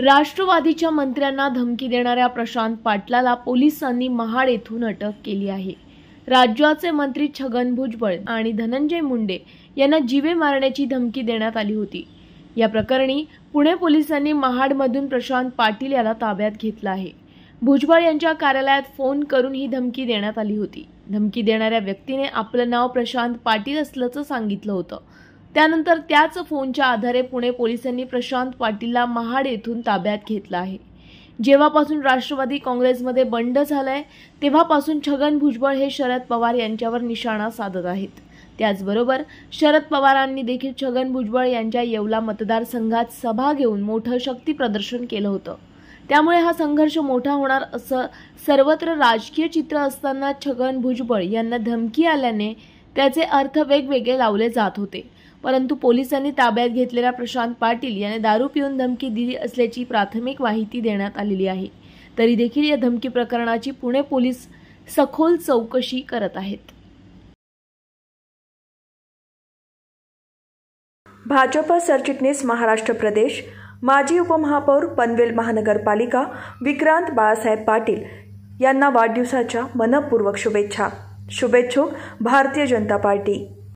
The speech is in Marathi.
राष्ट्रवादीच्या मंत्र्यांना धमकी देणाऱ्या प्रशांत पाटलाला पोलिसांनी महाड येथून अटक केली आहे राज्याचे मंत्री छगन भुजबळ आणि धनंजय मुंडे यांना जीवे मारण्याची धमकी देण्यात आली होती या प्रकरणी पुणे पोलिसांनी महाडमधून प्रशांत पाटील याला ताब्यात घेतला आहे भुजबळ यांच्या कार्यालयात फोन करून ही धमकी देण्यात आली होती धमकी देणाऱ्या व्यक्तीने आपलं नाव प्रशांत पाटील असल्याचं सांगितलं होतं त्यानंतर त्याच फोनच्या आधारे पुणे पोलिसांनी प्रशांत पाटीलला महाड येथून ताब्यात घेतला आहे जेव्हापासून राष्ट्रवादी काँग्रेसमध्ये बंड झालंय तेव्हापासून छगन भुजबळ हे शरद पवार यांच्यावर निशाणा साधत आहेत त्याचबरोबर शरद पवारांनी देखील छगन भुजबळ यांच्या येवला मतदारसंघात सभा घेऊन मोठं शक्ती प्रदर्शन केलं होतं त्यामुळे हा संघर्ष मोठा होणार असं सर्वत्र राजकीय चित्र असताना छगन भुजबळ यांना धमकी आल्याने त्याचे अर्थ वेगवेगळे लावले जात होते परंतु पोलिसांनी ताब्यात घेतलेला प्रशांत पाटील याने दारू पिऊन धमकी दिली असल्याची प्राथमिक माहिती देण्यात आलेली आहे तरी देखील या धमकी प्रकरणाची पुणे पोलीस सखोल चौकशी करत आहेत भाजप सरचिटणीस महाराष्ट्र प्रदेश माजी उपमहापौर पनवेल महानगरपालिका विक्रांत बाळासाहेब पाटील यांना वाढदिवसाच्या मनपूर्वक शुभेच्छा शुभेच्छुक भारतीय जनता पार्टी